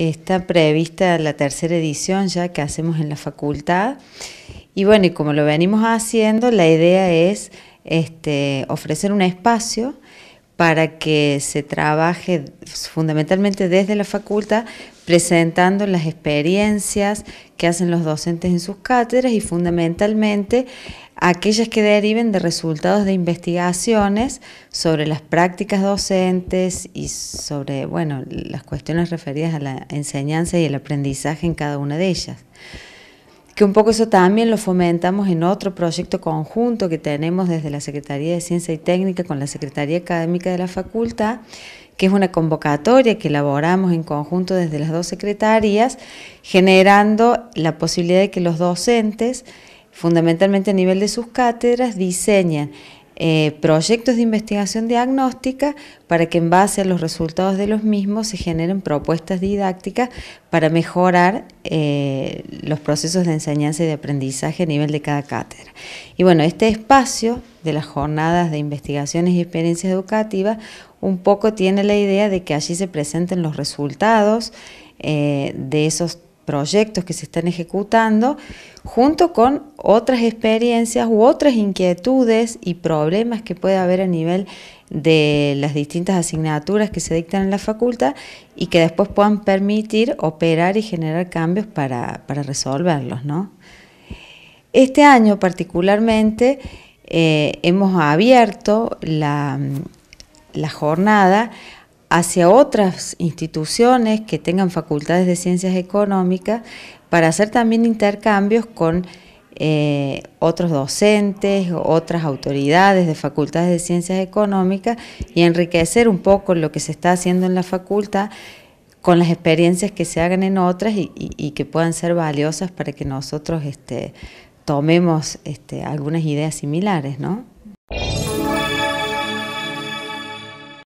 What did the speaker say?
Está prevista la tercera edición ya que hacemos en la facultad. Y bueno, y como lo venimos haciendo, la idea es este, ofrecer un espacio para que se trabaje fundamentalmente desde la facultad, presentando las experiencias que hacen los docentes en sus cátedras y fundamentalmente aquellas que deriven de resultados de investigaciones sobre las prácticas docentes y sobre bueno, las cuestiones referidas a la enseñanza y el aprendizaje en cada una de ellas que un poco eso también lo fomentamos en otro proyecto conjunto que tenemos desde la Secretaría de Ciencia y Técnica con la Secretaría Académica de la Facultad, que es una convocatoria que elaboramos en conjunto desde las dos secretarías, generando la posibilidad de que los docentes, fundamentalmente a nivel de sus cátedras, diseñen eh, proyectos de investigación diagnóstica para que en base a los resultados de los mismos se generen propuestas didácticas para mejorar eh, los procesos de enseñanza y de aprendizaje a nivel de cada cátedra. Y bueno, este espacio de las jornadas de investigaciones y experiencias educativas un poco tiene la idea de que allí se presenten los resultados eh, de esos proyectos que se están ejecutando, junto con otras experiencias u otras inquietudes y problemas que puede haber a nivel de las distintas asignaturas que se dictan en la facultad y que después puedan permitir operar y generar cambios para, resolverlos. Este año particularmente eh, hemos abierto la, la jornada hacia otras instituciones que tengan facultades de ciencias económicas para hacer también intercambios con eh, otros docentes, otras autoridades de facultades de ciencias económicas y enriquecer un poco lo que se está haciendo en la facultad con las experiencias que se hagan en otras y, que puedan ser valiosas para que nosotros este, tomemos este, algunas ideas similares,